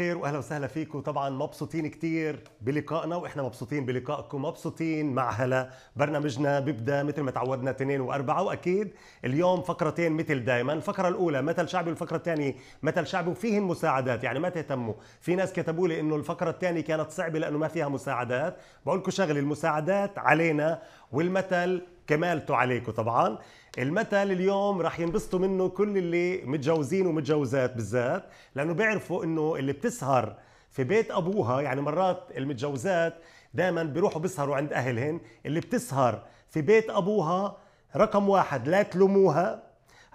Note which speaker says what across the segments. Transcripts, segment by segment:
Speaker 1: الخير واهلا وسهلا فيكم طبعا مبسوطين كتير بلقائنا واحنا مبسوطين بلقائكم مبسوطين مع هلا برنامجنا بيبدا مثل ما تعودنا اثنين واربعه واكيد اليوم فقرتين مثل دائما الفقره الاولى مثل شعبي والفقره الثانيه مثل شعبي وفيهن مساعدات يعني ما تهتموا في ناس كتبوا لي انه الفقره الثانيه كانت صعبه لانه ما فيها مساعدات بقول لكم شغله المساعدات علينا والمثل كمالته عليكم طبعا المثل اليوم رح ينبسطوا منه كل اللي متجوزين ومتجوزات بالذات لانه بيعرفوا انه اللي بتسهر في بيت ابوها يعني مرات المتجوزات دائما بيروحوا بيسهروا عند اهلهن اللي بتسهر في بيت ابوها رقم واحد لا تلوموها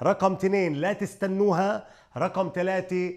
Speaker 1: رقم تنين لا تستنوها رقم ثلاثة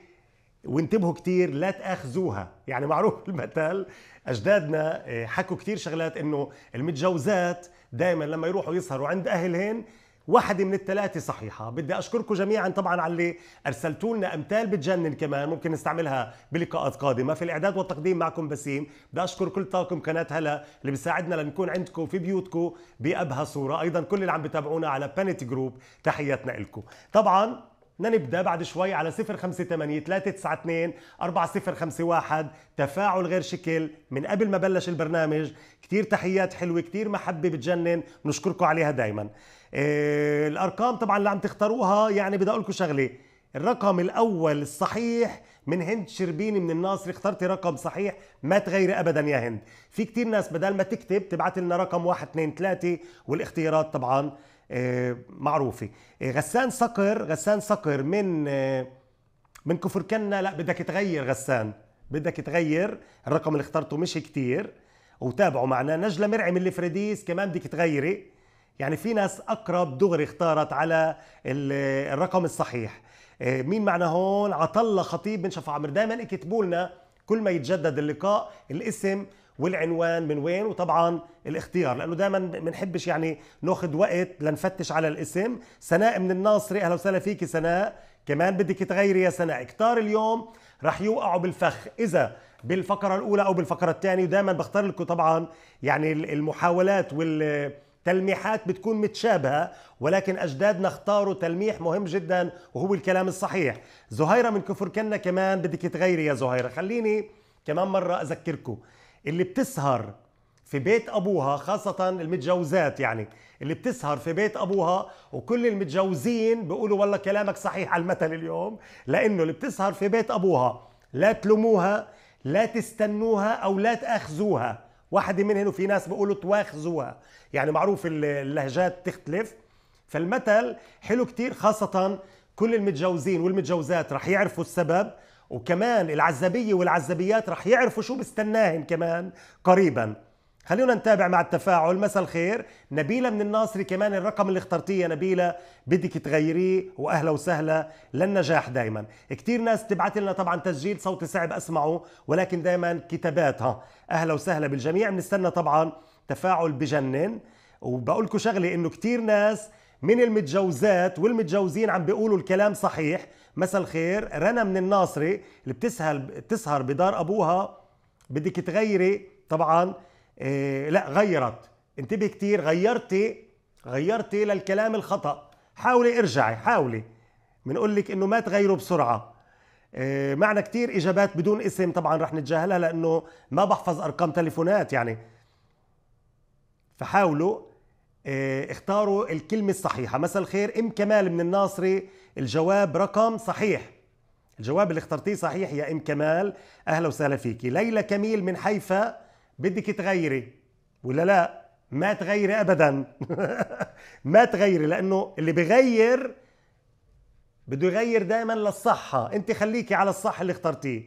Speaker 1: وانتبهوا كتير لا تاخذوها يعني معروف المثل اجدادنا آه، حكوا كتير شغلات انه المتجوزات دائما لما يروحوا يسهروا عند اهلهن واحدة من الثلاثة صحيحة بدي أشكركم جميعا طبعا على اللي أرسلتوا لنا أمثال بتجنن كمان ممكن نستعملها بلقاءات قادمة في الإعداد والتقديم معكم بسيم بدي أشكر كل طاقم قناة هلا اللي بيساعدنا لنكون عندكم في بيوتكم بأبهى صورة أيضا كل اللي عم بتابعونا على بانيت جروب تحياتنا لكم طبعا بدنا نبدا بعد شوي على 058 392 4051 تفاعل غير شكل من قبل ما بلش البرنامج كثير تحيات حلوه كثير محبه بتجنن بنشكركم عليها دائما آه، الارقام طبعا اللي عم تختاروها يعني بدي اقول لكم شغله الرقم الاول الصحيح من هند شربيني من الناصر اخترتي رقم صحيح ما تغيري ابدا يا هند في كتير ناس بدل ما تكتب تبعت لنا رقم واحد اثنين ثلاثة والاختيارات طبعا آه، معروفة آه، غسان صقر غسان صقر من من كفر كنا لا بدك تغير غسان بدك تغير الرقم اللي اخترته مش كتير وتابعوا معنا نجلة مرعي من الفريديس كمان بدك تغيري يعني في ناس اقرب دغري اختارت على الرقم الصحيح آه، مين معنا هون عطله خطيب من شفا عمر دائما اكتبوا لنا كل ما يتجدد اللقاء الاسم والعنوان من وين وطبعا الاختيار لانه دائما بنحبش يعني ناخذ وقت لنفتش على الاسم سناء من الناصري اهلا وسهلا فيك سناء كمان بدك تغيري يا سناء كتار اليوم رح يوقعوا بالفخ اذا بالفقره الاولى او بالفقره الثانيه ودائما بختار لكم طبعا يعني المحاولات وال تلميحات بتكون متشابهة ولكن أجدادنا اختاروا تلميح مهم جدا وهو الكلام الصحيح زهيرة من كفر كنا كمان بدك تغيري يا زهيرة خليني كمان مرة أذكركم اللي بتسهر في بيت أبوها خاصة المتجوزات يعني اللي بتسهر في بيت أبوها وكل المتجوزين بيقولوا والله كلامك صحيح على المثل اليوم لأنه اللي بتسهر في بيت أبوها لا تلوموها لا تستنوها أو لا تأخذوها واحدة منهن وفي ناس بيقولوا تواخذوها يعني معروف اللهجات تختلف فالمثل حلو كتير خاصة كل المتجوزين والمتجوزات رح يعرفوا السبب وكمان العزبية والعزبيات رح يعرفوا شو بستناهم كمان قريباً خلونا نتابع مع التفاعل مساء الخير نبيلة من الناصري كمان الرقم اللي اخترتيه يا نبيلة بدك تغيريه وأهلا وسهلا للنجاح دايما كتير ناس تبعت لنا طبعا تسجيل صوتي صعب أسمعه ولكن دايما كتاباتها أهلا وسهلا بالجميع بنستنى طبعا تفاعل بجنن وبقولكم شغلة إنه كتير ناس من المتجوزات والمتجوزين عم بيقولوا الكلام صحيح مساء الخير رنا من الناصري اللي بتسهل بتسهر بدار أبوها بدك تغيري طبعا آه، لا غيرت انتبهي كتير غيرتي غيرتي للكلام الخطأ حاولي ارجعي حاولي بنقول لك انه ما تغيروا بسرعه آه، معنا كتير اجابات بدون اسم طبعا رح نتجاهلها لانه ما بحفظ ارقام تليفونات يعني فحاولوا آه، اختاروا الكلمة الصحيحة مساء الخير ام كمال من الناصري الجواب رقم صحيح الجواب اللي اخترتيه صحيح يا ام كمال اهلا وسهلا فيكي ليلى كميل من حيفا بدك تغيري ولا لا ما تغيري ابدا ما تغيري لانه اللي بغير بده يغير دائما للصحة انت خليكي على الصح اللي اخترتيه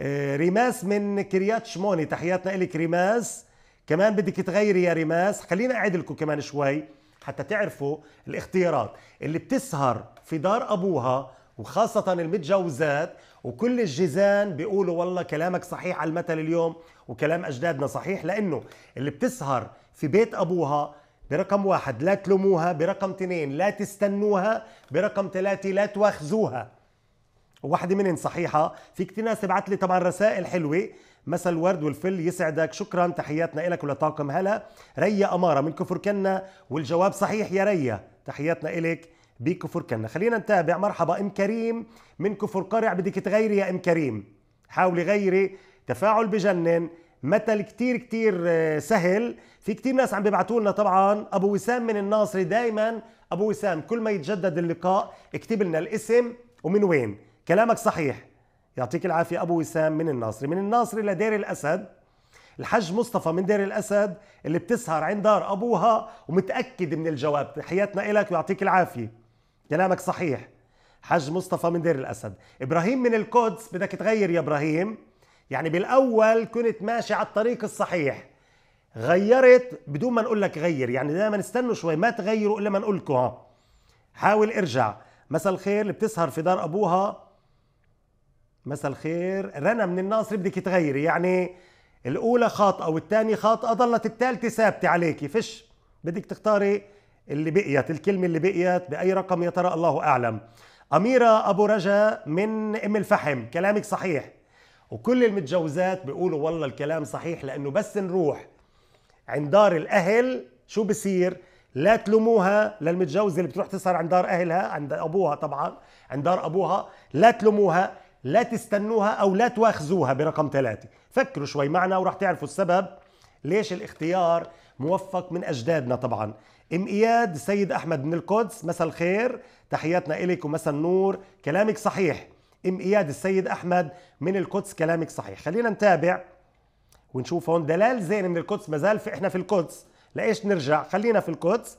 Speaker 1: آه، ريماس من كريات شموني تحياتنا لك ريماس كمان بدك تغيري يا ريماس خلينا اعد لكم كمان شوي حتى تعرفوا الاختيارات اللي بتسهر في دار ابوها وخاصة المتجوزات وكل الجيزان بيقولوا والله كلامك صحيح على المثل اليوم وكلام اجدادنا صحيح لانه اللي بتسهر في بيت ابوها برقم واحد لا تلوموها برقم اثنين لا تستنوها برقم ثلاثة لا تواخذوها وواحدة منهم صحيحة في كتير ناس تبعت لي طبعا رسائل حلوة مسا الورد والفل يسعدك شكرا تحياتنا لك ولطاقم هلا ريا أمارة من كفر كنا والجواب صحيح يا ريا تحياتنا لك بكفر كنا خلينا نتابع مرحبا ام كريم من كفر قرع بدك تغيري يا ام كريم حاولي غيري تفاعل بجنن مثل كتير كتير آه، سهل في كتير ناس عم بيبعتوا لنا طبعا ابو وسام من الناصري دائما ابو وسام كل ما يتجدد اللقاء اكتب لنا الاسم ومن وين كلامك صحيح يعطيك العافية أبو وسام من الناصري من الناصري لدير الأسد الحج مصطفى من دير الأسد اللي بتسهر عند دار أبوها ومتأكد من الجواب تحياتنا إلك ويعطيك العافية كلامك صحيح حج مصطفى من دير الأسد إبراهيم من القدس بدك تغير يا إبراهيم يعني بالاول كنت ماشي على الطريق الصحيح غيرت بدون ما نقول لك غير يعني دائما استنوا شوي ما تغيروا الا ما نقول لكم حاول ارجع مساء الخير اللي بتسهر في دار ابوها مساء الخير رنا من الناصر بدك تغيري يعني الاولى خاطئه والثانيه خاطئه ضلت الثالثه ثابته عليكي فش بدك تختاري اللي بقيت الكلمه اللي بقيت باي رقم يا ترى الله اعلم اميره ابو رجا من ام الفحم كلامك صحيح وكل المتجوزات بيقولوا والله الكلام صحيح لانه بس نروح عند دار الاهل شو بصير لا تلوموها للمتجوزه اللي بتروح تسهر عند دار اهلها عند ابوها طبعا عند دار ابوها لا تلوموها لا تستنوها او لا تواخذوها برقم ثلاثة فكروا شوي معنا ورح تعرفوا السبب ليش الاختيار موفق من اجدادنا طبعا ام اياد سيد احمد من القدس مساء الخير تحياتنا اليك ومساء النور كلامك صحيح ام اياد السيد احمد من القدس كلامك صحيح خلينا نتابع ونشوف هون دلال زين من القدس ما زال في احنا في القدس لايش نرجع خلينا في القدس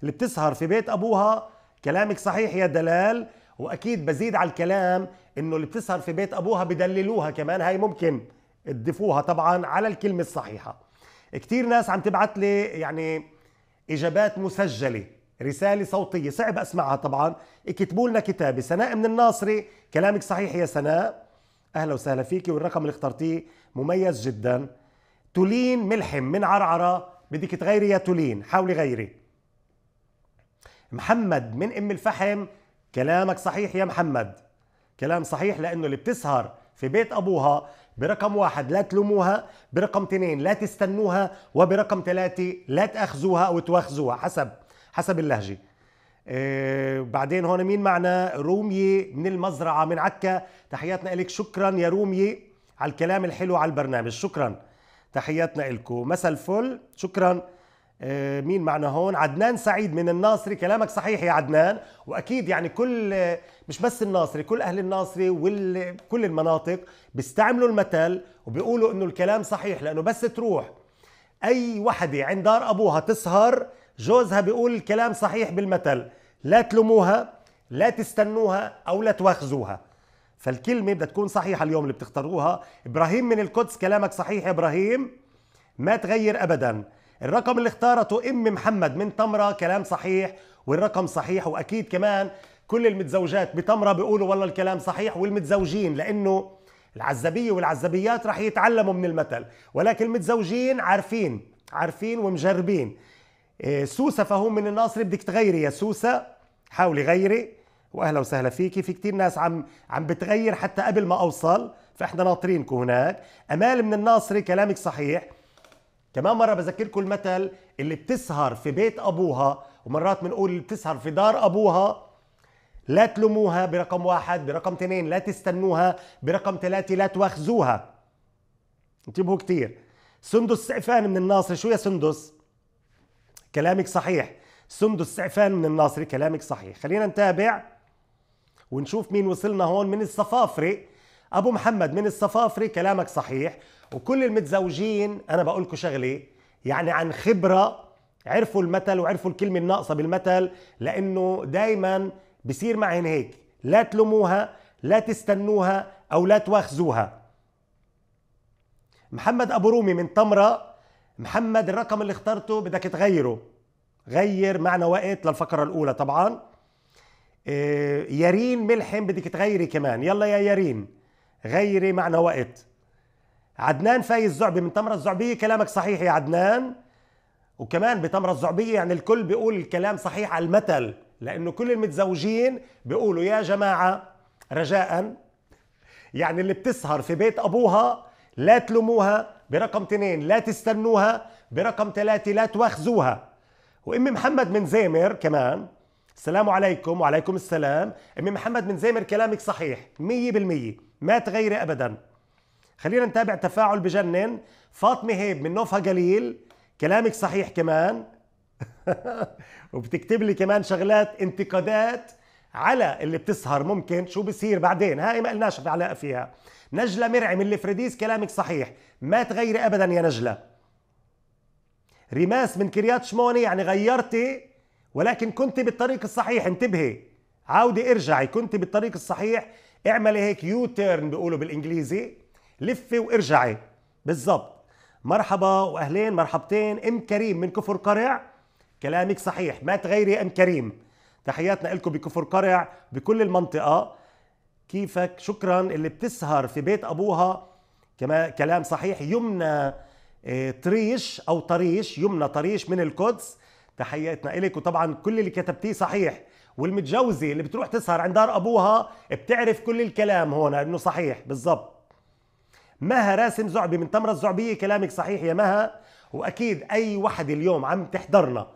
Speaker 1: اللي بتسهر في بيت ابوها كلامك صحيح يا دلال واكيد بزيد على الكلام انه اللي بتسهر في بيت ابوها بدللوها كمان هاي ممكن تضيفوها طبعا على الكلمه الصحيحه كثير ناس عم تبعت لي يعني اجابات مسجله رسالة صوتية صعب أسمعها طبعا اكتبوا لنا كتابة سناء من الناصري كلامك صحيح يا سناء أهلا وسهلا فيك والرقم اللي اخترتيه مميز جدا تولين ملحم من عرعرة بدك تغيري يا تولين حاولي غيري محمد من أم الفحم كلامك صحيح يا محمد كلام صحيح لأنه اللي بتسهر في بيت أبوها برقم واحد لا تلوموها برقم اثنين لا تستنوها وبرقم ثلاثة لا تأخذوها أو تواخذوها حسب حسب اللهجه آه بعدين هون مين معنا رومية من المزرعة من عكا تحياتنا لك شكرا يا رومية على الكلام الحلو على البرنامج شكرا تحياتنا لكم مساء الفل شكرا آه مين معنا هون عدنان سعيد من الناصري كلامك صحيح يا عدنان واكيد يعني كل مش بس الناصري كل اهل الناصري وكل المناطق بيستعملوا المثل وبيقولوا انه الكلام صحيح لانه بس تروح اي وحده عند دار ابوها تسهر جوزها بيقول الكلام صحيح بالمثل لا تلوموها لا تستنوها او لا تواخذوها فالكلمة بدها تكون صحيحة اليوم اللي بتختاروها إبراهيم من القدس كلامك صحيح يا إبراهيم ما تغير أبدا الرقم اللي اختارته أم محمد من تمرة كلام صحيح والرقم صحيح وأكيد كمان كل المتزوجات بتمرة بيقولوا والله الكلام صحيح والمتزوجين لأنه العزبية والعزبيات رح يتعلموا من المثل ولكن المتزوجين عارفين عارفين ومجربين إيه، سوسة فهو من الناصري بدك تغيري يا سوسة حاولي غيري واهلا وسهلا فيكي في كثير ناس عم عم بتغير حتى قبل ما اوصل فاحنا ناطرينكم هناك امال من الناصري كلامك صحيح كمان مره بذكركم المثل اللي بتسهر في بيت ابوها ومرات بنقول اللي بتسهر في دار ابوها لا تلوموها برقم واحد برقم اثنين لا تستنوها برقم ثلاثة لا تواخذوها انتبهوا كثير سندس سعفان من الناصر شو يا سندس كلامك صحيح سندس سعفان من الناصري كلامك صحيح خلينا نتابع ونشوف مين وصلنا هون من الصفافري ابو محمد من الصفافري كلامك صحيح وكل المتزوجين انا بقول لكم شغله يعني عن خبره عرفوا المثل وعرفوا الكلمه الناقصه بالمثل لانه دائما بصير معهن هيك لا تلوموها لا تستنوها او لا تواخذوها محمد ابو رومي من طمره محمد الرقم اللي اخترته بدك تغيره غير معنا وقت للفقرة الأولى طبعا آه، يارين ملحم بدك تغيري كمان يلا يا يارين غيري معنا وقت عدنان فايز زعبي من تمرة الزعبية كلامك صحيح يا عدنان وكمان بتمرة الزعبية يعني الكل بيقول الكلام صحيح على المثل لأنه كل المتزوجين بيقولوا يا جماعة رجاء يعني اللي بتسهر في بيت أبوها لا تلوموها برقم اثنين لا تستنوها برقم ثلاثة لا تواخذوها وأم محمد من زامر كمان السلام عليكم وعليكم السلام أم محمد من زامر كلامك صحيح مية بالمية ما تغيري أبدا خلينا نتابع تفاعل بجنن فاطمة هيب من نوفا قليل كلامك صحيح كمان وبتكتب لي كمان شغلات انتقادات على اللي بتسهر ممكن شو بصير بعدين هاي ما قلناش علاقة فيها نجلة مرعي من الفريديس كلامك صحيح ما تغيري أبدا يا نجلة ريماس من كريات شموني يعني غيرتي ولكن كنت بالطريق الصحيح انتبهي عاودي ارجعي كنت بالطريق الصحيح اعملي هيك يو تيرن بيقولوا بالانجليزي لفي وارجعي بالضبط مرحبا واهلين مرحبتين ام كريم من كفر قرع كلامك صحيح ما تغيري ام كريم تحياتنا لكم بكفر قرع بكل المنطقه كيفك شكرا اللي بتسهر في بيت ابوها كما كلام صحيح يمنى آه، طريش او طريش يمنى طريش من القدس تحياتنا إليك وطبعا كل اللي كتبتيه صحيح والمتجوزة اللي بتروح تسهر عند دار أبوها بتعرف كل الكلام هون أنه صحيح بالضبط مها راسم زعبي من تمرة الزعبية كلامك صحيح يا مها وأكيد أي وحدة اليوم عم تحضرنا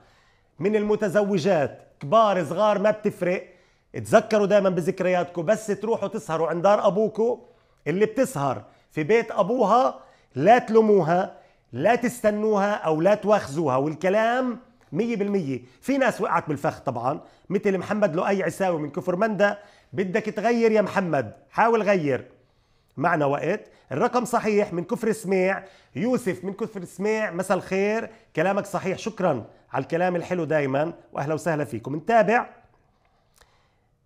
Speaker 1: من المتزوجات كبار صغار ما بتفرق تذكروا دائما بذكرياتكم بس تروحوا تسهروا عند دار ابوكم اللي بتسهر في بيت ابوها لا تلوموها لا تستنوها او لا تواخذوها والكلام مية بالمية في ناس وقعت بالفخ طبعا مثل محمد لؤي عساوي من كفر مندا بدك تغير يا محمد حاول غير معنا وقت الرقم صحيح من كفر سميع يوسف من كفر سميع مساء الخير كلامك صحيح شكرا على الكلام الحلو دايما واهلا وسهلا فيكم نتابع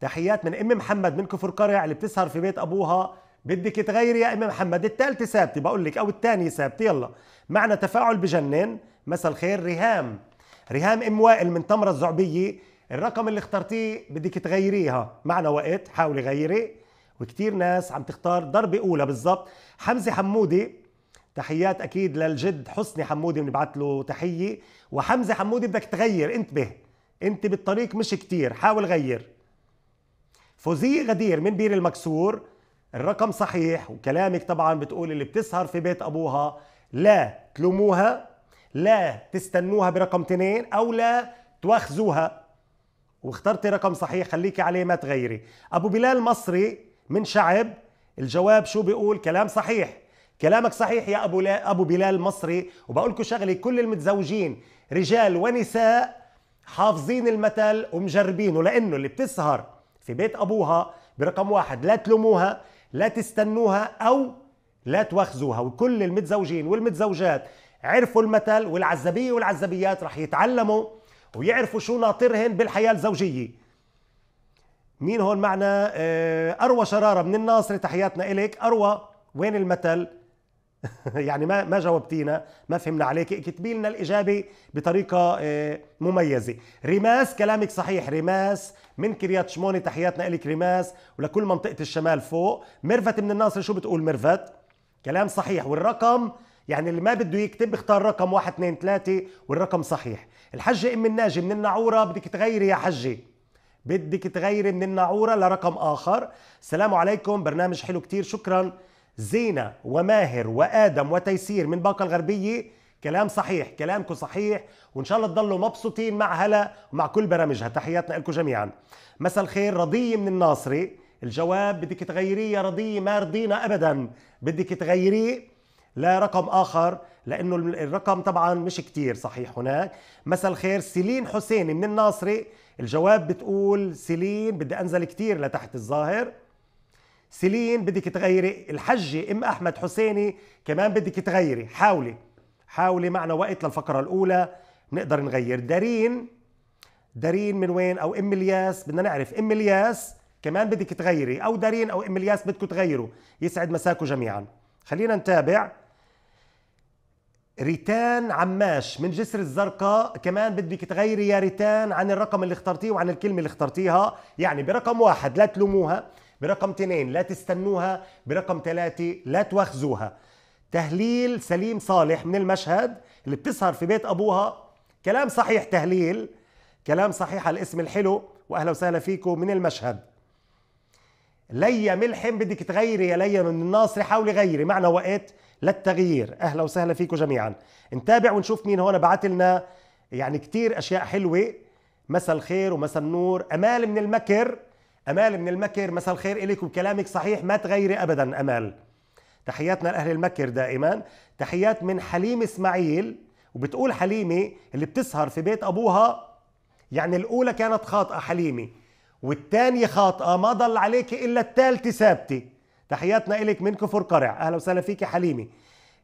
Speaker 1: تحيات من ام محمد من كفر قرع اللي بتسهر في بيت ابوها بدك تغيري يا ام محمد الثالثه ثابته بقول لك او الثانيه ثابته يلا معنا تفاعل بجنن مساء الخير ريهام ريهام ام وائل من تمره الزعبيه الرقم اللي اخترتيه بدك تغيريها معنا وقت حاولي غيري وكتير ناس عم تختار ضربة أولى بالضبط حمزة حمودي تحيات أكيد للجد حسني حمودي بنبعث له تحية وحمزة حمودي بدك تغير انتبه انت بالطريق مش كتير حاول غير فوزية غدير من بير المكسور الرقم صحيح وكلامك طبعا بتقول اللي بتسهر في بيت أبوها لا تلوموها لا تستنوها برقم تنين أو لا تواخذوها واخترتي رقم صحيح خليكي عليه ما تغيري أبو بلال مصري من شعب الجواب شو بيقول كلام صحيح كلامك صحيح يا أبو, لا أبو بلال مصري وبقول لكم شغلي كل المتزوجين رجال ونساء حافظين المثل ومجربينه لأنه اللي بتسهر في بيت ابوها برقم واحد لا تلوموها لا تستنوها او لا تواخذوها وكل المتزوجين والمتزوجات عرفوا المثل والعزبيه والعزبيات رح يتعلموا ويعرفوا شو ناطرهن بالحياه الزوجيه مين هون معنا آه، اروى شراره من الناصره تحياتنا الك اروى وين المثل يعني ما ما جاوبتينا ما فهمنا عليك اكتبي لنا الاجابه بطريقه آه، مميزه ريماس كلامك صحيح ريماس من كريات شمونه تحياتنا لك ريماس ولكل منطقه الشمال فوق مرفت من الناصر شو بتقول مرفت كلام صحيح والرقم يعني اللي ما بده يكتب بيختار رقم 1 2 3 والرقم صحيح الحجه ام الناجي من النعوره بدك تغيري يا حجه بدك تغيري من النعوره لرقم اخر السلام عليكم برنامج حلو كتير شكرا زينة وماهر وآدم وتيسير من باقة الغربية كلام صحيح كلامكم صحيح وإن شاء الله تضلوا مبسوطين مع هلا ومع كل برامجها تحياتنا لكم جميعا مساء الخير رضية من الناصري الجواب بدك تغيريه يا رضية ما رضينا أبدا بدك تغيريه لا رقم آخر لأنه الرقم طبعا مش كتير صحيح هناك مساء الخير سيلين حسيني من الناصري الجواب بتقول سيلين بدي أنزل كتير لتحت الظاهر سيلين بدك تغيري الحجة أم أحمد حسيني كمان بدك تغيري حاولي حاولي معنا وقت للفقرة الأولى نقدر نغير دارين دارين من وين أو أم الياس بدنا نعرف أم الياس كمان بدك تغيري أو دارين أو أم الياس بدكم تغيروا يسعد مساكم جميعا خلينا نتابع ريتان عماش من جسر الزرقاء كمان بدك تغيري يا ريتان عن الرقم اللي اخترتيه وعن الكلمة اللي اخترتيها يعني برقم واحد لا تلوموها برقم اثنين لا تستنوها برقم ثلاثة لا تواخذوها تهليل سليم صالح من المشهد اللي بتسهر في بيت أبوها كلام صحيح تهليل كلام صحيح على الاسم الحلو وأهلا وسهلا فيكم من المشهد ليا ملحم بدك تغيري يا ليا من الناصري حاولي غيري معنا وقت للتغيير اهلا وسهلا فيكم جميعا نتابع ونشوف مين هون بعت لنا يعني كثير اشياء حلوه مساء الخير ومساء النور امال من المكر امال من المكر مساء الخير اليك وكلامك صحيح ما تغيري ابدا امال تحياتنا لاهل المكر دائما تحيات من حليم اسماعيل وبتقول حليمه اللي بتسهر في بيت ابوها يعني الاولى كانت خاطئه حليمه والثانيه خاطئه ما ضل عليك الا الثالثه ثابته تحياتنا الك من كفر قرع اهلا وسهلا فيك حليمه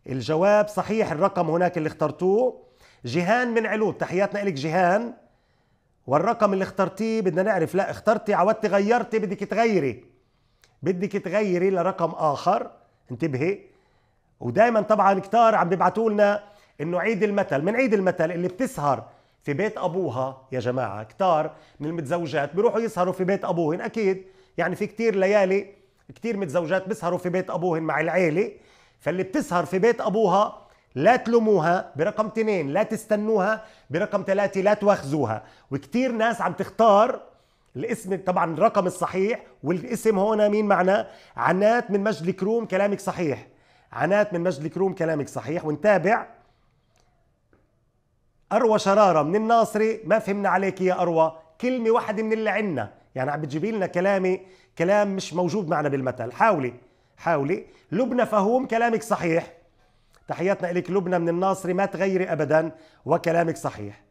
Speaker 1: الجواب صحيح الرقم هناك اللي اخترتوه جيهان من علود تحياتنا الك جيهان والرقم اللي اخترتيه بدنا نعرف لا اخترتي عودتي غيرتي بدك تغيري بدك تغيري لرقم اخر انتبهي ودائما طبعا كتار عم بيبعتوا لنا انه عيد المثل من عيد المثل اللي بتسهر في بيت ابوها يا جماعه كتار من المتزوجات بيروحوا يسهروا في بيت ابوهن اكيد يعني في كتير ليالي كتير متزوجات بيسهروا في بيت ابوهن مع العيله فاللي بتسهر في بيت ابوها لا تلوموها برقم اثنين لا تستنوها برقم ثلاثة لا تواخذوها وكتير ناس عم تختار الاسم طبعا الرقم الصحيح والاسم هون مين معنا عنات من مجد الكروم كلامك صحيح عنات من مجد الكروم كلامك صحيح ونتابع أروى شرارة من الناصري ما فهمنا عليك يا أروى كلمة واحدة من اللي عنا يعني عم بتجيبي لنا كلامي كلام مش موجود معنا بالمثل حاولي حاولي لبنى فهوم كلامك صحيح تحياتنا لك لبنى من الناصري ما تغيري ابدا وكلامك صحيح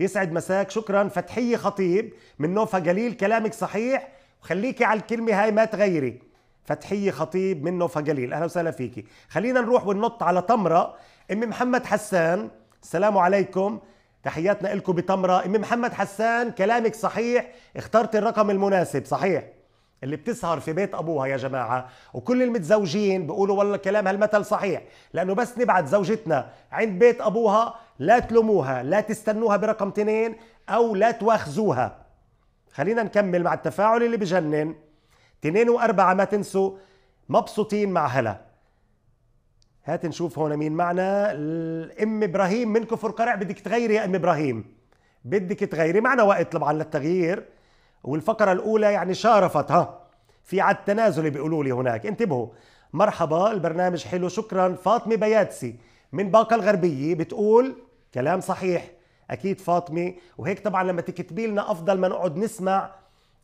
Speaker 1: يسعد مساك شكرا فتحيه خطيب من نوفا جليل كلامك صحيح وخليكي على الكلمه هاي ما تغيري فتحيه خطيب من نوفا جليل اهلا وسهلا فيكي خلينا نروح وننط على طمره ام محمد حسان السلام عليكم تحياتنا لكم بطمره ام محمد حسان كلامك صحيح اخترت الرقم المناسب صحيح اللي بتسهر في بيت ابوها يا جماعه وكل المتزوجين بيقولوا والله كلام هالمثل صحيح لانه بس نبعت زوجتنا عند بيت ابوها لا تلوموها لا تستنوها برقم اثنين او لا تواخذوها خلينا نكمل مع التفاعل اللي بجنن اثنين واربعه ما تنسوا مبسوطين مع هلا هات نشوف هون مين معنا الام ابراهيم من كفر قرع بدك تغيري يا ام ابراهيم بدك تغيري معنا وقت طبعا للتغيير والفقرة الأولى يعني شارفت ها في على التنازل بيقولوا لي هناك انتبهوا مرحبا البرنامج حلو شكرا فاطمة بياتسي من باقة الغربية بتقول كلام صحيح أكيد فاطمة وهيك طبعا لما تكتبي لنا أفضل ما نقعد نسمع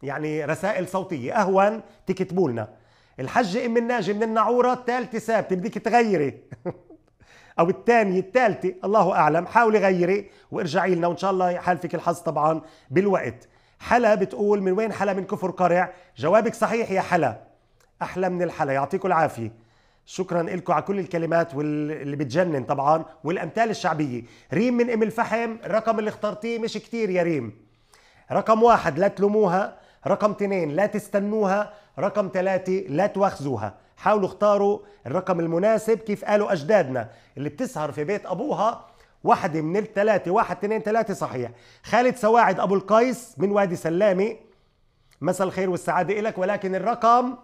Speaker 1: يعني رسائل صوتية أهون تكتبوا لنا الحجة أم الناجي من النعورة الثالثة ثابتة بدك تغيري أو الثانية الثالثة الله أعلم حاولي غيري وارجعي لنا وإن شاء الله يحالفك الحظ طبعا بالوقت حلا بتقول من وين حلا من كفر قرع جوابك صحيح يا حلا احلى من الحلا يعطيكم العافيه شكرا لكم على كل الكلمات واللي بتجنن طبعا والامثال الشعبيه ريم من ام الفحم الرقم اللي اخترتيه مش كتير يا ريم رقم واحد لا تلوموها رقم اثنين لا تستنوها رقم ثلاثة لا تواخذوها حاولوا اختاروا الرقم المناسب كيف قالوا أجدادنا اللي بتسهر في بيت أبوها واحد من التلاتة واحد اثنين ثلاثة صحيح خالد سواعد أبو القيس من وادي سلامة مساء الخير والسعادة إلك ولكن الرقم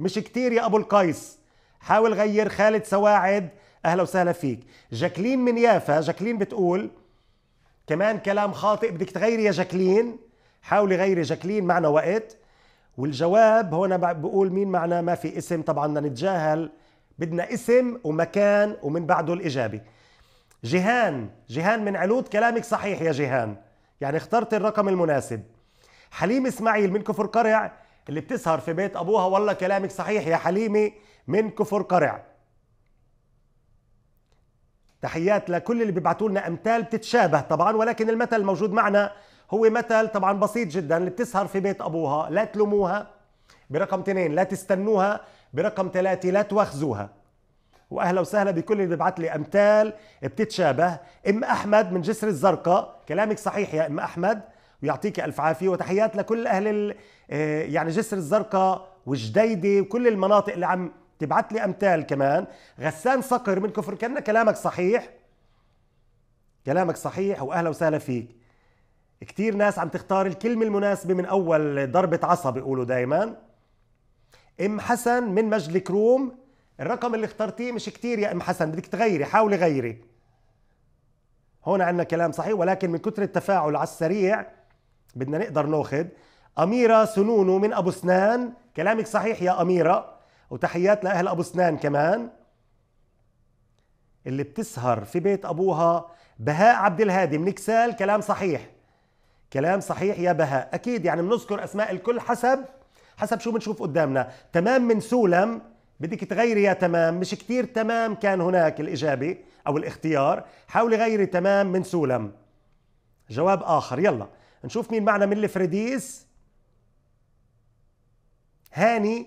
Speaker 1: مش كتير يا أبو القيس حاول غير خالد سواعد أهلا وسهلا فيك جاكلين من يافا جاكلين بتقول كمان كلام خاطئ بدك تغيري يا جاكلين حاولي غيري جاكلين معنا وقت والجواب هنا بقول مين معنا ما في اسم طبعا بدنا نتجاهل بدنا اسم ومكان ومن بعده الإجابة جيهان جيهان من علود كلامك صحيح يا جيهان يعني اخترت الرقم المناسب حليم اسماعيل من كفر قرع اللي بتسهر في بيت ابوها والله كلامك صحيح يا حليمه من كفر قرع تحيات لكل اللي بيبعتوا لنا امثال بتتشابه طبعا ولكن المثل الموجود معنا هو مثل طبعا بسيط جدا اللي بتسهر في بيت ابوها لا تلوموها برقم اثنين لا تستنوها برقم ثلاثة لا تواخذوها واهلا وسهلا بكل اللي بيبعت لي امثال بتتشابه ام احمد من جسر الزرقاء كلامك صحيح يا ام احمد ويعطيك الف عافيه وتحيات لكل اهل آه، يعني جسر الزرقاء وجديده وكل المناطق اللي عم تبعت لي امثال كمان غسان صقر من كفر كنا كلامك صحيح كلامك صحيح واهلا وسهلا فيك كثير ناس عم تختار الكلمه المناسبه من اول ضربه عصا بيقولوا دائما ام حسن من مجد كروم الرقم اللي اخترتيه مش كتير يا ام حسن بدك تغيري حاولي غيري هون عندنا كلام صحيح ولكن من كثر التفاعل على السريع بدنا نقدر ناخذ اميره سنونو من ابو سنان كلامك صحيح يا اميره وتحيات لاهل ابو سنان كمان اللي بتسهر في بيت ابوها بهاء عبد الهادي من كسال كلام صحيح كلام صحيح يا بهاء اكيد يعني بنذكر اسماء الكل حسب حسب شو بنشوف قدامنا تمام من سولم بدك تغيري يا تمام مش كتير تمام كان هناك الإجابة أو الاختيار حاولي غيري تمام من سولم جواب آخر يلا نشوف مين معنا من الفريديس هاني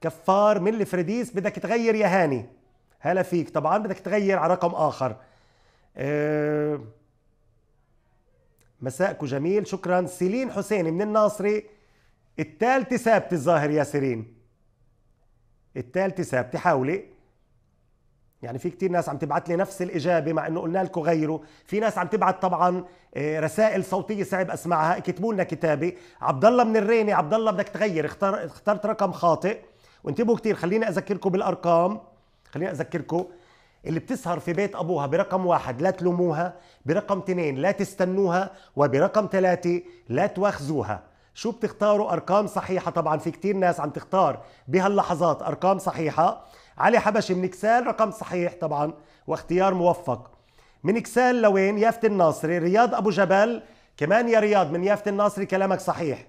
Speaker 1: كفار من الفريديس بدك تغير يا هاني هلا فيك طبعا بدك تغير على رقم آخر أه جميل شكرا سيلين حسيني من الناصري الثالثة ثابتة الظاهر يا سيرين التالتة ثابتة حاولي يعني في كتير ناس عم تبعت لي نفس الإجابة مع إنه قلنا لكم غيره في ناس عم تبعت طبعا آه، رسائل صوتية صعب أسمعها اكتبوا لنا كتابة عبد الله من الريني عبد الله بدك تغير اختار اخترت رقم خاطئ وانتبهوا كتير خليني أذكركم بالأرقام خليني أذكركم اللي بتسهر في بيت أبوها برقم واحد لا تلوموها برقم تنين لا تستنوها وبرقم ثلاثة لا تواخذوها شو بتختاروا ارقام صحيحه طبعا في كتير ناس عم تختار بهاللحظات ارقام صحيحه علي حبشي من اكسال رقم صحيح طبعا واختيار موفق من اكسال لوين يافت الناصري رياض ابو جبل كمان يا رياض من يافت الناصري كلامك صحيح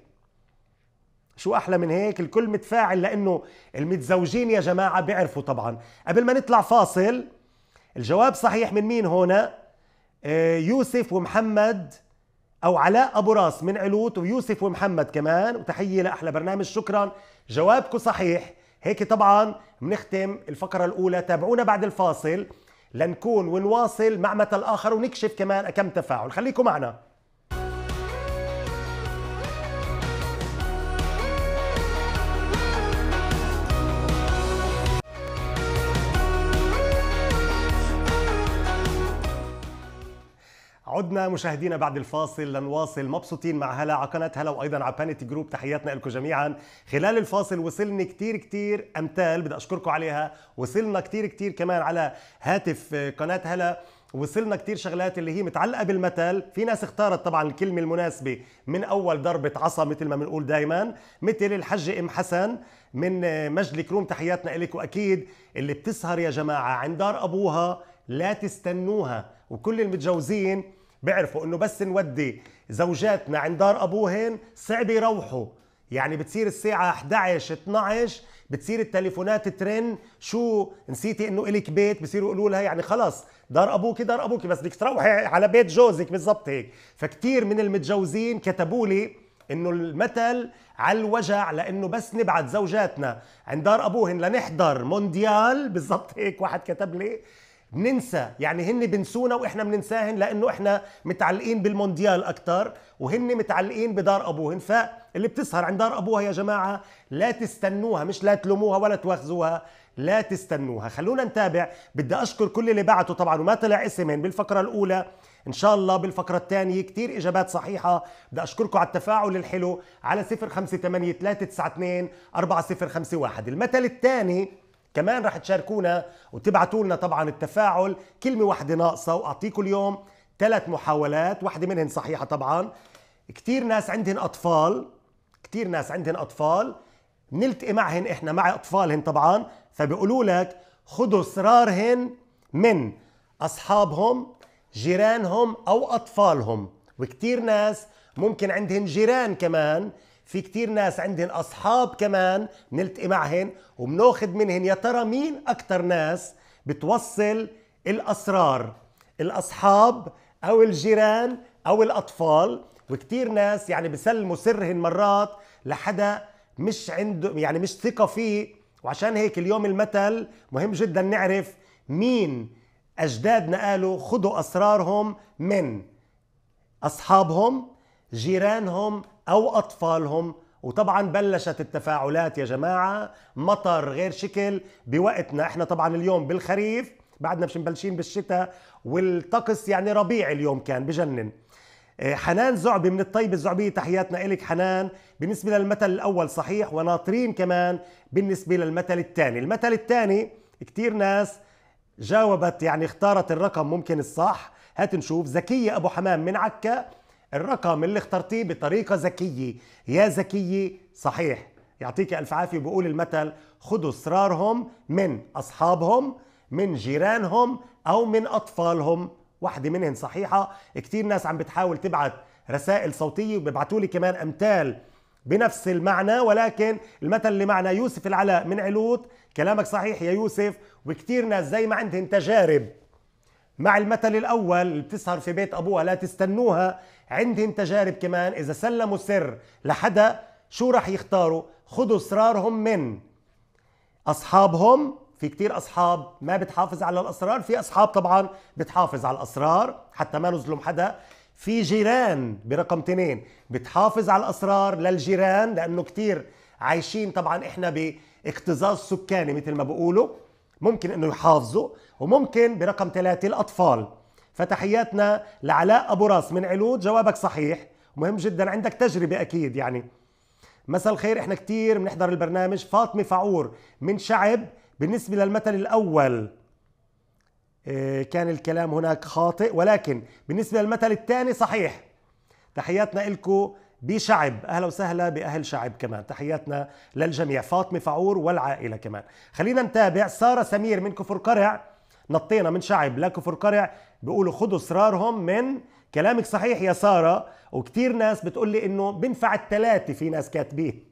Speaker 1: شو احلى من هيك الكل متفاعل لانه المتزوجين يا جماعه بيعرفوا طبعا قبل ما نطلع فاصل الجواب صحيح من مين هنا آه، يوسف ومحمد او علاء ابو راس من علوت ويوسف ومحمد كمان وتحيه لاحلى برنامج شكرا جوابكم صحيح هيك طبعا بنختم الفقره الاولى تابعونا بعد الفاصل لنكون ونواصل مع متى الاخر ونكشف كمان كم تفاعل خليكم معنا عدنا مشاهدينا بعد الفاصل لنواصل مبسوطين مع هلا على قناه هلا وايضا على بانيتي جروب تحياتنا لكم جميعا خلال الفاصل وصلني كتير كتير امثال بدي اشكركم عليها وصلنا كتير كتير كمان على هاتف قناه هلا وصلنا كتير شغلات اللي هي متعلقة بالمثل في ناس اختارت طبعا الكلمة المناسبة من أول ضربة عصا مثل ما بنقول دايما مثل الحجة أم حسن من مجد الكروم تحياتنا لك وأكيد اللي بتسهر يا جماعة عند دار أبوها لا تستنوها وكل المتجوزين بيعرفوا انه بس نودي زوجاتنا عند دار ابوهن صعب يروحوا يعني بتصير الساعة 11 12 بتصير التليفونات ترن شو نسيتي انه الك بيت بصيروا يقولوا لها يعني خلص دار ابوك دار ابوك بس بدك تروحي على بيت جوزك بالضبط هيك فكتير من المتجوزين كتبوا لي انه المثل على الوجع لانه بس نبعت زوجاتنا عند دار ابوهن لنحضر مونديال بالضبط هيك واحد كتب لي ننسى يعني هن بنسونا واحنا بننساهن لانه احنا متعلقين بالمونديال اكثر وهن متعلقين بدار ابوهن فاللي بتسهر عند دار ابوها يا جماعه لا تستنوها مش لا تلوموها ولا تواخذوها لا تستنوها خلونا نتابع بدي اشكر كل اللي بعته طبعا وما طلع اسمين بالفقره الاولى ان شاء الله بالفقره الثانيه كثير اجابات صحيحه بدي اشكركم على التفاعل الحلو على 0583924051 المثل الثاني كمان رح تشاركونا وتبعتوا لنا طبعا التفاعل كلمة واحدة ناقصة وأعطيكم اليوم ثلاث محاولات واحدة منهن صحيحة طبعا كتير ناس عندهن أطفال كتير ناس عندهن أطفال نلتقي معهن إحنا مع أطفالهن طبعا فبيقولوا لك خذوا أسرارهن من أصحابهم جيرانهم أو أطفالهم وكتير ناس ممكن عندهن جيران كمان في كتير ناس عندهم أصحاب كمان نلتقي معهن وبناخد منهن يا ترى مين أكتر ناس بتوصل الأسرار الأصحاب أو الجيران أو الأطفال وكتير ناس يعني بسلموا سرهن مرات لحدا مش عنده يعني مش ثقة فيه وعشان هيك اليوم المثل مهم جدا نعرف مين أجدادنا قالوا خذوا أسرارهم من أصحابهم جيرانهم أو أطفالهم وطبعا بلشت التفاعلات يا جماعة مطر غير شكل بوقتنا احنا طبعا اليوم بالخريف بعدنا مش مبلشين بالشتاء والطقس يعني ربيعي اليوم كان بجنن آه، حنان زعبي من الطيبة الزعبية تحياتنا إلك حنان بالنسبة للمثل الأول صحيح وناطرين كمان بالنسبة للمثل الثاني المثل الثاني كتير ناس جاوبت يعني اختارت الرقم ممكن الصح هات نشوف زكية أبو حمام من عكا الرقم اللي اخترتيه بطريقة ذكية يا ذكية صحيح يعطيك ألف عافية بقول المثل خذوا أسرارهم من أصحابهم من جيرانهم أو من أطفالهم واحدة منهن صحيحة كتير ناس عم بتحاول تبعت رسائل صوتية وبيبعتوا لي كمان أمثال بنفس المعنى ولكن المثل اللي معنا يوسف العلاء من علوت كلامك صحيح يا يوسف وكتير ناس زي ما عندهم تجارب مع المثل الأول بتسهر في بيت أبوها لا تستنوها عندهم تجارب كمان إذا سلموا سر لحدا شو رح يختاروا خذوا أسرارهم من أصحابهم في كتير أصحاب ما بتحافظ على الأسرار في أصحاب طبعا بتحافظ على الأسرار حتى ما نظلم حدا في جيران برقم تنين بتحافظ على الأسرار للجيران لأنه كتير عايشين طبعا إحنا باكتظاظ سكاني مثل ما بقولوا ممكن انه يحافظوا وممكن برقم ثلاثة الاطفال فتحياتنا لعلاء ابو راس من علود جوابك صحيح مهم جدا عندك تجربة اكيد يعني مساء الخير احنا كتير بنحضر البرنامج فاطمة فعور من شعب بالنسبة للمثل الاول آه، كان الكلام هناك خاطئ ولكن بالنسبة للمثل الثاني صحيح تحياتنا لكم بشعب اهلا وسهلا باهل شعب كمان تحياتنا للجميع فاطمه فعور والعائله كمان خلينا نتابع ساره سمير من كفر قرع نطينا من شعب لكفر قرع بيقولوا خدوا اسرارهم من كلامك صحيح يا ساره وكثير ناس بتقول لي انه بنفع الثلاثه في ناس كاتبين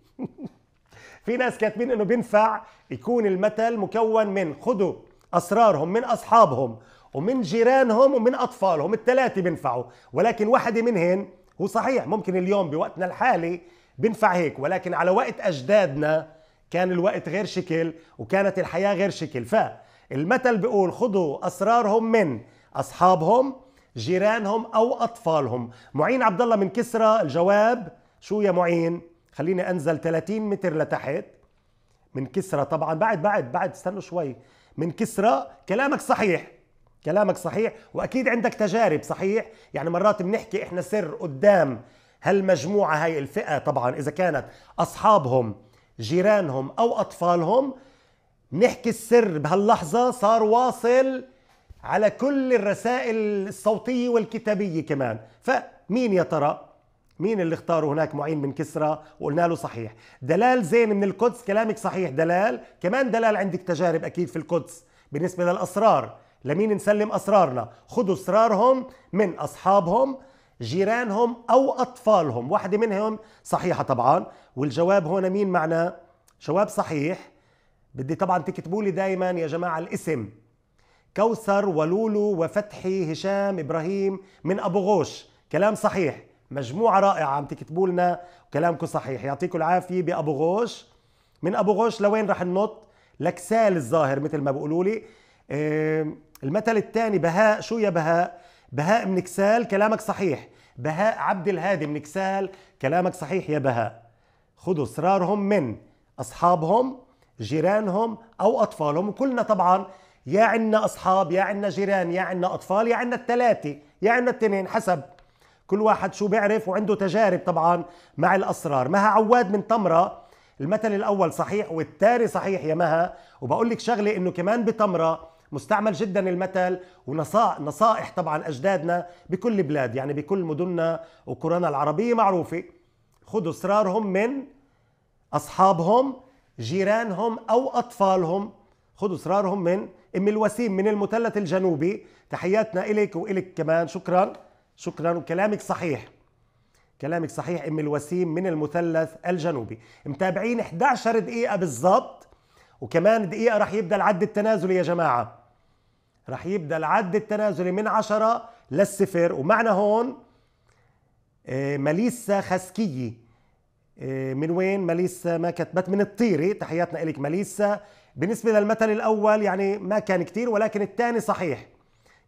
Speaker 1: في ناس كاتبين انه بنفع يكون المثل مكون من خذوا اسرارهم من اصحابهم ومن جيرانهم ومن اطفالهم الثلاثه بنفعوا ولكن واحده منهن وصحيح ممكن اليوم بوقتنا الحالي بنفع هيك ولكن على وقت أجدادنا كان الوقت غير شكل وكانت الحياة غير شكل فالمثل بيقول خذوا أسرارهم من أصحابهم جيرانهم أو أطفالهم معين عبد الله من كسرى الجواب شو يا معين خليني أنزل 30 متر لتحت من كسرى طبعا بعد بعد بعد استنوا شوي من كسرى كلامك صحيح كلامك صحيح واكيد عندك تجارب صحيح يعني مرات بنحكي احنا سر قدام هالمجموعه هاي الفئه طبعا اذا كانت اصحابهم جيرانهم او اطفالهم نحكي السر بهاللحظه صار واصل على كل الرسائل الصوتيه والكتابيه كمان فمين يا ترى مين اللي اختاروا هناك معين من كسرى وقلنا له صحيح دلال زين من القدس كلامك صحيح دلال كمان دلال عندك تجارب اكيد في القدس بالنسبه للاسرار لمين نسلم أسرارنا خذوا أسرارهم من أصحابهم جيرانهم أو أطفالهم واحدة منهم صحيحة طبعا والجواب هنا مين معنا جواب صحيح بدي طبعا تكتبوا لي دايما يا جماعة الاسم كوثر ولولو وفتحي هشام إبراهيم من أبو غوش كلام صحيح مجموعة رائعة عم تكتبوا لنا وكلامكم صحيح يعطيكم العافية بأبو غوش من أبو غوش لوين رح ننط لكسال الظاهر مثل ما بيقولوا لي المثل الثاني بهاء شو يا بهاء بهاء من كسال كلامك صحيح بهاء عبد الهادي من كسال كلامك صحيح يا بهاء خذوا اسرارهم من اصحابهم جيرانهم او اطفالهم وكلنا طبعا يا عنا اصحاب يا عنا جيران يا عنا اطفال يا عنا الثلاثه يا عنا التنين حسب كل واحد شو بيعرف وعنده تجارب طبعا مع الاسرار مها عواد من طمره المثل الاول صحيح والتاري صحيح يا مها وبقول لك شغله انه كمان بطمره مستعمل جدا المثل ونصائح طبعا أجدادنا بكل بلاد يعني بكل مدننا وقرانا العربية معروفة خذوا اسرارهم من أصحابهم جيرانهم أو أطفالهم خذوا اسرارهم من ام الوسيم من المثلث الجنوبي تحياتنا الك والك كمان شكرا شكرا وكلامك صحيح كلامك صحيح ام الوسيم من المثلث الجنوبي متابعين 11 دقيقه بالضبط وكمان دقيقه رح يبدا العد التنازلي يا جماعه رح يبدا العد التنازلي من عشرة للصفر ومعنا هون آه، مليسا خسكية آه، من وين مليسا ما كتبت من الطيري تحياتنا إلك مليسا بالنسبة للمثل الأول يعني ما كان كتير ولكن الثاني صحيح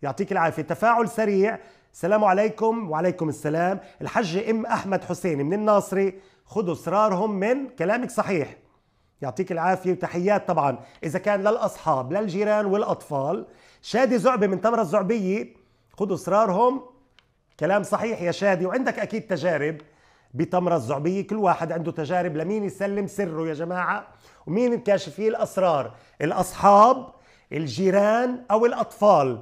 Speaker 1: يعطيك العافية تفاعل سريع السلام عليكم وعليكم السلام الحجة أم أحمد حسين من الناصري خذوا أسرارهم من كلامك صحيح يعطيك العافية وتحيات طبعا إذا كان للأصحاب للجيران والأطفال شادي زعبي من تمرة الزعبية خذوا اصرارهم كلام صحيح يا شادي وعندك اكيد تجارب بتمرة الزعبية كل واحد عنده تجارب لمين يسلم سره يا جماعة ومين كاشفي الأسرار الأصحاب الجيران أو الأطفال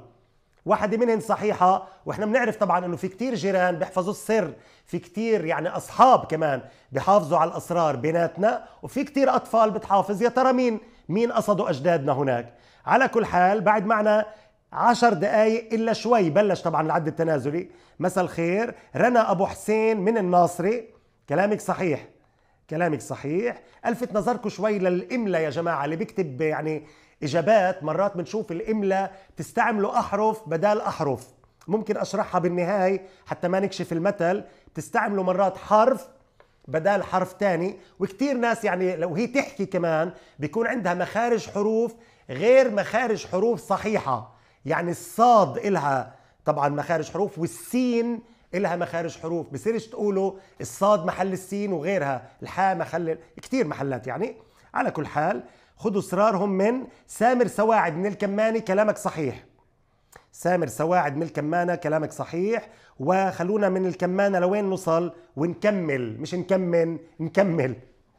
Speaker 1: واحدة منهم صحيحة واحنا بنعرف طبعا انه في كتير جيران بيحفظوا السر في كتير يعني اصحاب كمان بحافظوا على الاسرار بيناتنا وفي كتير اطفال بتحافظ يا ترى مين مين قصدوا اجدادنا هناك على كل حال بعد معنا عشر دقايق إلا شوي بلش طبعا العد التنازلي مساء الخير رنا أبو حسين من الناصري كلامك صحيح كلامك صحيح ألفت نظركم شوي للإملة يا جماعة اللي بيكتب يعني إجابات مرات بنشوف الإملة تستعملوا أحرف بدال أحرف ممكن أشرحها بالنهاية حتى ما نكشف المثل تستعملوا مرات حرف بدال حرف تاني وكتير ناس يعني لو هي تحكي كمان بيكون عندها مخارج حروف غير مخارج حروف صحيحة يعني الصاد إلها طبعا مخارج حروف والسين إلها مخارج حروف بصيرش تقولوا الصاد محل السين وغيرها الحاء محل كتير محلات يعني على كل حال خذوا اسرارهم من سامر سواعد من الكماني كلامك صحيح سامر سواعد من الكمانة كلامك صحيح وخلونا من الكمانة لوين نوصل ونكمل مش نكمن نكمل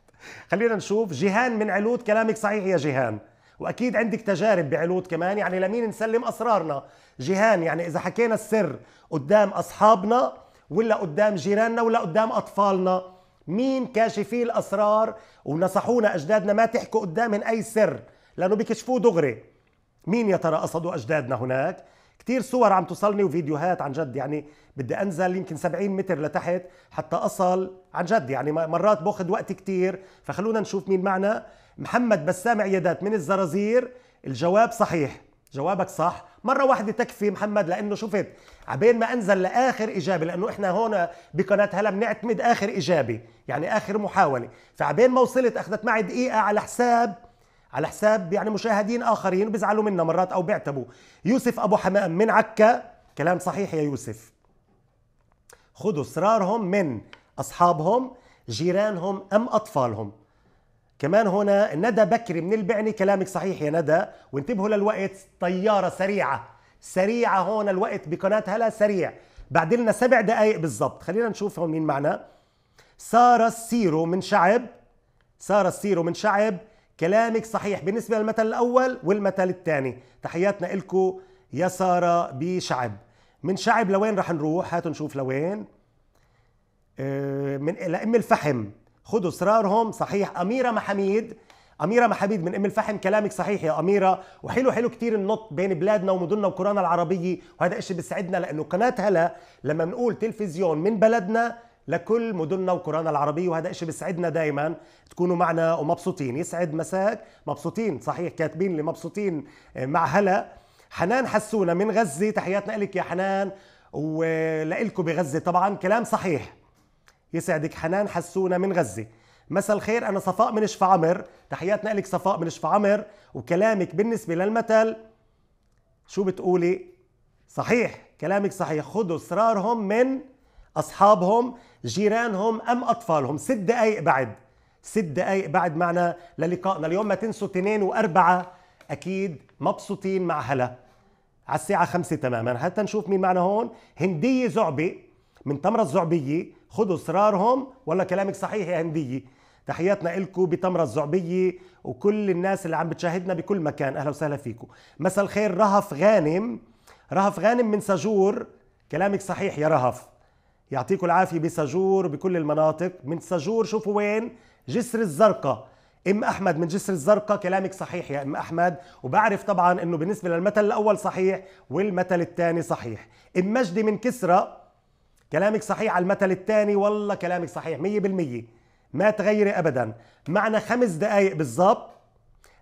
Speaker 1: خلينا نشوف جيهان من علود كلامك صحيح يا جيهان واكيد عندك تجارب بعلود كمان يعني لمين نسلم اسرارنا جيهان يعني اذا حكينا السر قدام اصحابنا ولا قدام جيراننا ولا قدام اطفالنا مين كاشفي الاسرار ونصحونا اجدادنا ما تحكوا قدامهم اي سر لانه بيكشفوه دغري مين يا ترى قصدوا اجدادنا هناك كتير صور عم توصلني وفيديوهات عن جد يعني بدي انزل يمكن 70 متر لتحت حتى اصل عن جد يعني مرات باخذ وقت كتير فخلونا نشوف مين معنا محمد بسام عيادات من الزرازير الجواب صحيح جوابك صح مرة واحدة تكفي محمد لأنه شفت عبين ما أنزل لآخر إجابة لأنه إحنا هون بقناة هلا بنعتمد آخر إجابة يعني آخر محاولة فعبين ما وصلت أخذت معي دقيقة على حساب على حساب يعني مشاهدين آخرين بيزعلوا منا مرات أو بيعتبوا يوسف أبو حمام من عكا كلام صحيح يا يوسف خذوا أسرارهم من أصحابهم جيرانهم أم أطفالهم كمان هنا ندى بكري من البعني كلامك صحيح يا ندى وانتبهوا للوقت طيارة سريعة سريعة هون الوقت بقناة هلا سريع بعد لنا سبع دقايق بالضبط خلينا نشوف هون مين معنا سارة السيرو من شعب سارة السيرو من شعب كلامك صحيح بالنسبة للمثل الأول والمثل الثاني تحياتنا لكم يا سارة بشعب من شعب لوين رح نروح هاتوا نشوف لوين آه، من لأم الفحم خدوا اصرارهم صحيح اميره محاميد اميره محاميد من ام الفحم كلامك صحيح يا اميره وحلو حلو كتير النط بين بلادنا ومدننا وقرانا العربيه وهذا إشي بيسعدنا لانه قناه هلا لما بنقول تلفزيون من بلدنا لكل مدننا وقرانا العربيه وهذا إشي بيسعدنا دائما تكونوا معنا ومبسوطين يسعد مساك مبسوطين صحيح كاتبين لي مبسوطين آه، مع هلا حنان حسونا من غزه تحياتنا لك يا حنان ولكم بغزه طبعا كلام صحيح يسعدك حنان حسونة من غزة مساء الخير أنا صفاء من شفعمر تحياتنا لك صفاء من شفعمر وكلامك بالنسبة للمثل شو بتقولي صحيح كلامك صحيح خذوا اسرارهم من اصحابهم جيرانهم ام اطفالهم ست دقائق بعد ست دقائق بعد معنا للقائنا اليوم ما تنسوا تنين واربعه اكيد مبسوطين مع هلا على الساعه خمسة تماما حتى نشوف مين معنا هون هنديه زعبي من تمره الزعبيه خدوا اصرارهم ولا كلامك صحيح يا هنديه تحياتنا لكم بتمرة الزعبية وكل الناس اللي عم بتشاهدنا بكل مكان أهلا وسهلا فيكم مساء الخير رهف غانم رهف غانم من ساجور كلامك صحيح يا رهف يعطيكم العافية بساجور بكل المناطق من ساجور شوفوا وين جسر الزرقاء ام احمد من جسر الزرقاء كلامك صحيح يا ام احمد وبعرف طبعا انه بالنسبه للمثل الاول صحيح والمثل الثاني صحيح ام مجدي من كسرى كلامك صحيح على المثل الثاني والله كلامك صحيح مية بالمية ما تغيري أبدا معنا خمس دقايق بالضبط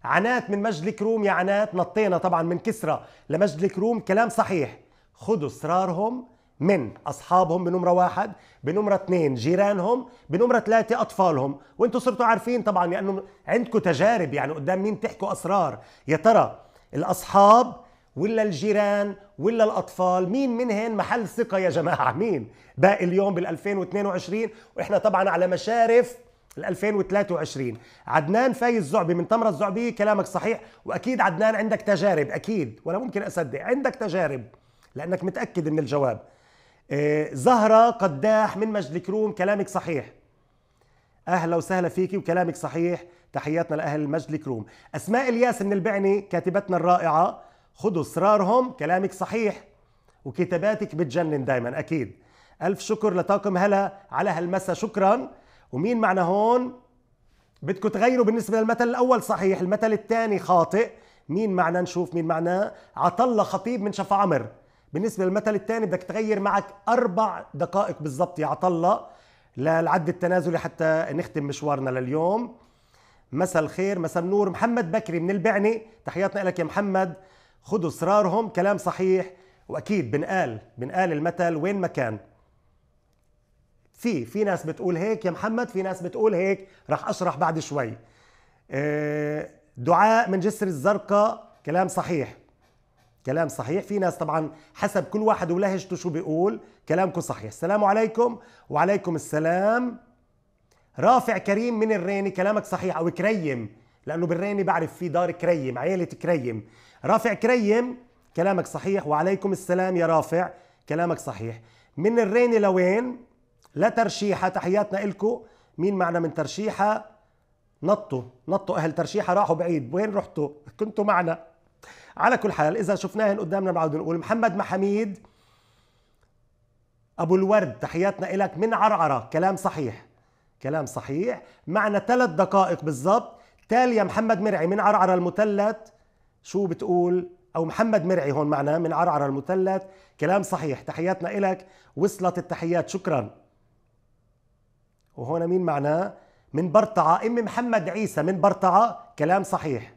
Speaker 1: عنات من مجد الكروم يا عنات نطينا طبعا من كسرى لمجد الكروم كلام صحيح خذوا اسرارهم من اصحابهم بنمره واحد بنمره اثنين جيرانهم بنمره ثلاثه اطفالهم وانتم صرتوا عارفين طبعا لانه يعني عندكم تجارب يعني قدام مين تحكوا اسرار يا ترى الاصحاب ولا الجيران ولا الأطفال مين منهن محل ثقة يا جماعة مين باقي اليوم بال2022 وإحنا طبعا على مشارف ال2023 عدنان فايز زعبي من تمرة الزعبية كلامك صحيح وأكيد عدنان عندك تجارب أكيد ولا ممكن أصدق عندك تجارب لأنك متأكد من الجواب آه، زهرة قداح من مجد الكروم كلامك صحيح أهلا وسهلا فيكي وكلامك صحيح تحياتنا لأهل مجد الكروم أسماء الياس من البعني كاتبتنا الرائعة خدوا اسرارهم كلامك صحيح وكتاباتك بتجنن دايما اكيد الف شكر لطاقم هلا على هالمسا شكرا ومين معنا هون بدكم تغيروا بالنسبه للمثل الاول صحيح المثل الثاني خاطئ مين معنا نشوف مين معنا عطلة خطيب من شفا عمر بالنسبه للمثل الثاني بدك تغير معك اربع دقائق بالضبط يا عطلة للعد التنازلي حتى نختم مشوارنا لليوم مساء الخير مساء النور محمد بكري من البعني تحياتنا لك يا محمد خذوا اصرارهم كلام صحيح واكيد بنقال بنقال المثل وين ما كان في في ناس بتقول هيك يا محمد في ناس بتقول هيك راح اشرح بعد شوي آه، دعاء من جسر الزرقاء كلام صحيح كلام صحيح في ناس طبعا حسب كل واحد ولهجته شو بيقول كلامكم صحيح السلام عليكم وعليكم السلام رافع كريم من الريني كلامك صحيح او كريم لانه بالريني بعرف في دار كريم عيله كريم رافع كريم كلامك صحيح وعليكم السلام يا رافع كلامك صحيح من الريني لوين لا ترشيحه تحياتنا إلكو مين معنا من ترشيحه نطوا نطوا اهل ترشيحه راحوا بعيد وين رحتوا كنتوا معنا على كل حال اذا شفناهن قدامنا بنعود نقول محمد محميد ابو الورد تحياتنا لك من عرعره كلام صحيح كلام صحيح معنا ثلاث دقائق بالضبط تالي يا محمد مرعي من عرعر المثلث شو بتقول او محمد مرعي هون معنا من عرعر المثلث كلام صحيح تحياتنا إلك وصلت التحيات شكرا وهون مين معنا من برطعة أم محمد عيسى من برطعة كلام صحيح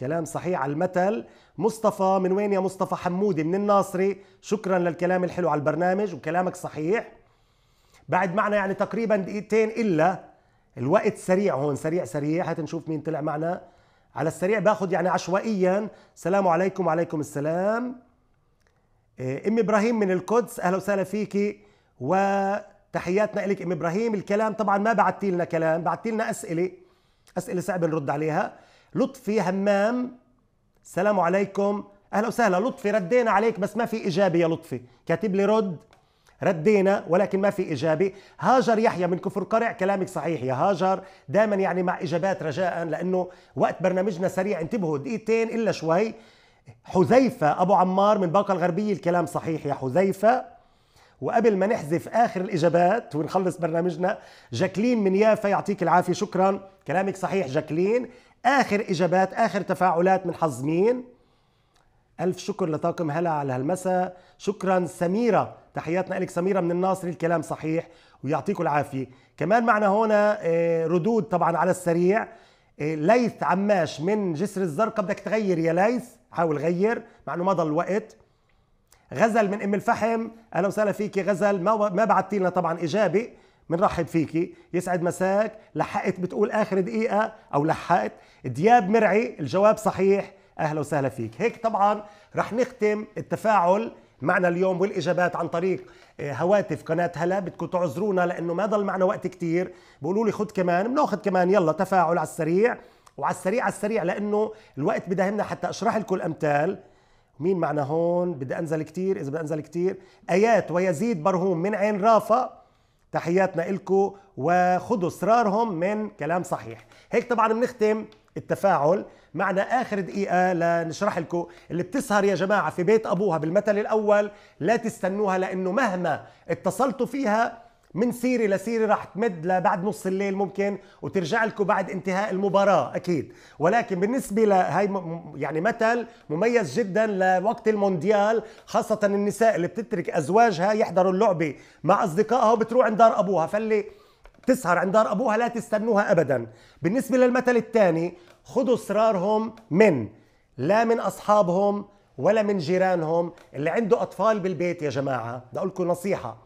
Speaker 1: كلام صحيح على المثل مصطفى من وين يا مصطفى حمودي من الناصري شكرا للكلام الحلو على البرنامج وكلامك صحيح بعد معنا يعني تقريبا دقيقتين إلا الوقت سريع هون سريع سريع حتى نشوف مين طلع معنا على السريع باخذ يعني عشوائيا السلام عليكم وعليكم السلام آه، ام ابراهيم من القدس اهلا وسهلا فيكي وتحياتنا لك ام ابراهيم الكلام طبعا ما بعثتي لنا كلام بعثتي لنا اسئله اسئله صعب نرد عليها لطفي همام السلام عليكم اهلا وسهلا لطفي ردينا عليك بس ما في اجابه يا لطفي كاتب لي رد ردينا ولكن ما في إجابة هاجر يحيى من كفر قرع كلامك صحيح يا هاجر دائما يعني مع إجابات رجاء لأنه وقت برنامجنا سريع انتبهوا دقيقتين إلا شوي حذيفة أبو عمار من باقة الغربية الكلام صحيح يا حذيفة وقبل ما نحذف اخر الاجابات ونخلص برنامجنا جاكلين من يافا يعطيك العافيه شكرا كلامك صحيح جاكلين اخر اجابات اخر تفاعلات من حظ مين ألف شكر لطاقم هلا على هالمساء شكرا سميرة تحياتنا لك سميرة من الناصر الكلام صحيح ويعطيكم العافية كمان معنا هنا آه، ردود طبعا على السريع آه، ليث عماش من جسر الزرقاء بدك تغير يا ليث حاول غير مع انه ما ضل وقت غزل من ام الفحم اهلا وسهلا فيكي غزل ما و... ما بعثتي لنا طبعا اجابه بنرحب فيكي يسعد مساك لحقت بتقول اخر دقيقه او لحقت دياب مرعي الجواب صحيح اهلا وسهلا فيك هيك طبعا رح نختم التفاعل معنا اليوم والاجابات عن طريق آه، هواتف قناه هلا بدكم تعذرونا لانه ما ضل معنا وقت كتير بيقولوا لي خذ كمان بناخذ كمان يلا تفاعل على السريع وعلى السريع على السريع لانه الوقت بدهمنا حتى اشرح لكم الامثال مين معنا هون بدي انزل كتير اذا بدي انزل كتير ايات ويزيد برهوم من عين رافه تحياتنا لكم وخذوا اسرارهم من كلام صحيح هيك طبعا بنختم التفاعل معنا اخر دقيقه لنشرح لكم اللي بتسهر يا جماعه في بيت ابوها بالمثل الاول لا تستنوها لانه مهما اتصلتوا فيها من سيري لسيري راح تمد لبعد نص الليل ممكن وترجع لكم بعد انتهاء المباراة أكيد ولكن بالنسبة لهي يعني مثل مميز جدا لوقت المونديال خاصة النساء اللي بتترك أزواجها يحضروا اللعبة مع أصدقائها وبتروح عند دار أبوها فاللي تسهر عند دار ابوها لا تستنوها ابدا بالنسبه للمثل الثاني خذوا اسرارهم من لا من اصحابهم ولا من جيرانهم اللي عنده اطفال بالبيت يا جماعه بدي اقول لكم نصيحه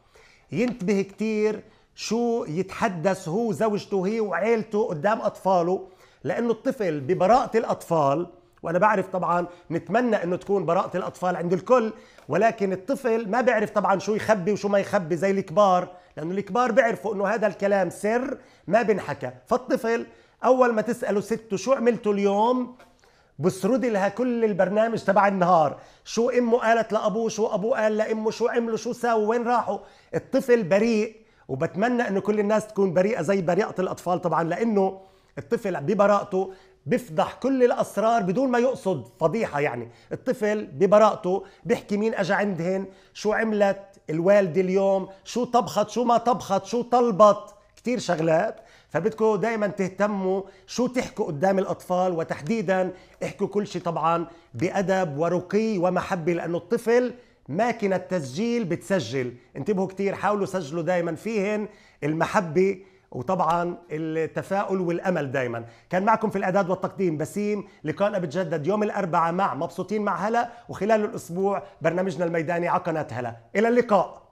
Speaker 1: ينتبه كثير شو يتحدث هو زوجته هي وعيلته قدام اطفاله لانه الطفل ببراءه الاطفال وانا بعرف طبعا نتمنى انه تكون براءه الاطفال عند الكل ولكن الطفل ما بيعرف طبعا شو يخبي وشو ما يخبي زي الكبار لانه الكبار بيعرفوا انه هذا الكلام سر ما بنحكى فالطفل اول ما تساله سته شو عملتوا اليوم بسرد لها كل البرنامج تبع النهار شو امه قالت لابوه شو ابوه قال لامه شو عملوا شو ساووا وين راحوا الطفل بريء وبتمنى انه كل الناس تكون بريئه زي بريئه الاطفال طبعا لانه الطفل ببراءته بيفضح كل الاسرار بدون ما يقصد فضيحه يعني الطفل ببراءته بيحكي مين اجى عندهن شو عملت الوالده اليوم شو طبخت شو ما طبخت شو طلبت كثير شغلات فبدكم دائما تهتموا شو تحكوا قدام الاطفال وتحديدا احكوا كل شيء طبعا بادب ورقي ومحبه لانه الطفل ماكينه تسجيل بتسجل انتبهوا كثير حاولوا سجلوا دائما فيهن المحبه وطبعا التفاؤل والامل دايما كان معكم في الاعداد والتقديم بسيم لقاءنا بتجدد يوم الاربعاء مع مبسوطين مع هلا وخلال الاسبوع برنامجنا الميداني على قناه هلا الى اللقاء